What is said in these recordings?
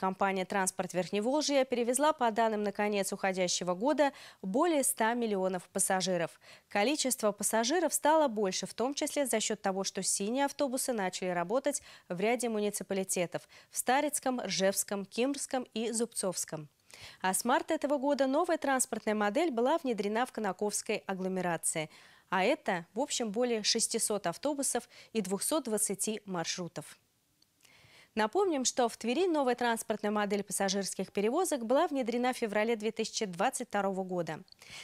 Компания «Транспорт Верхневолжья» перевезла, по данным на конец уходящего года, более 100 миллионов пассажиров. Количество пассажиров стало больше, в том числе за счет того, что синие автобусы начали работать в ряде муниципалитетов – в Старицком, Ржевском, Кимрском и Зубцовском. А с марта этого года новая транспортная модель была внедрена в Конаковской агломерации. А это, в общем, более 600 автобусов и 220 маршрутов. Напомним, что в Твери новая транспортная модель пассажирских перевозок была внедрена в феврале 2022 года.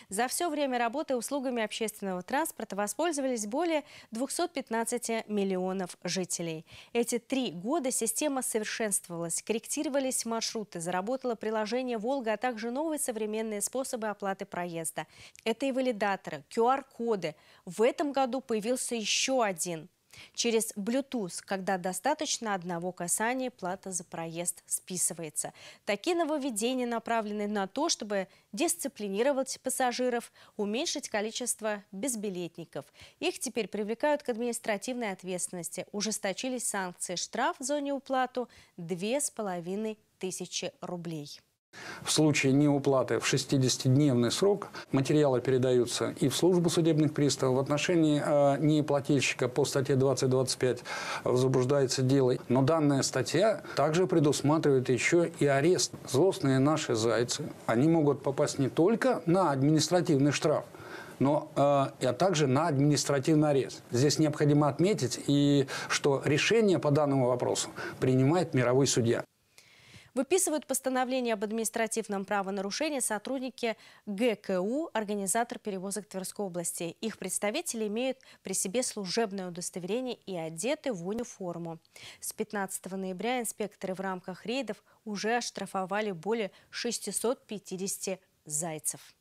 За все время работы услугами общественного транспорта воспользовались более 215 миллионов жителей. Эти три года система совершенствовалась, корректировались маршруты, заработало приложение «Волга», а также новые современные способы оплаты проезда. Это и валидаторы, QR-коды. В этом году появился еще один – Через Bluetooth, когда достаточно одного касания, плата за проезд списывается. Такие нововведения направлены на то, чтобы дисциплинировать пассажиров, уменьшить количество безбилетников. Их теперь привлекают к административной ответственности. Ужесточились санкции штраф в за неуплату 2,5 тысячи рублей. В случае неуплаты в 60-дневный срок материалы передаются и в службу судебных приставов. В отношении а, неплательщика по статье 20.25 возбуждается дело. Но данная статья также предусматривает еще и арест. Злостные наши зайцы, они могут попасть не только на административный штраф, но э, а также на административный арест. Здесь необходимо отметить, и, что решение по данному вопросу принимает мировой судья. Выписывают постановление об административном правонарушении сотрудники ГКУ, организатор перевозок Тверской области. Их представители имеют при себе служебное удостоверение и одеты в униформу. С 15 ноября инспекторы в рамках рейдов уже оштрафовали более 650 зайцев.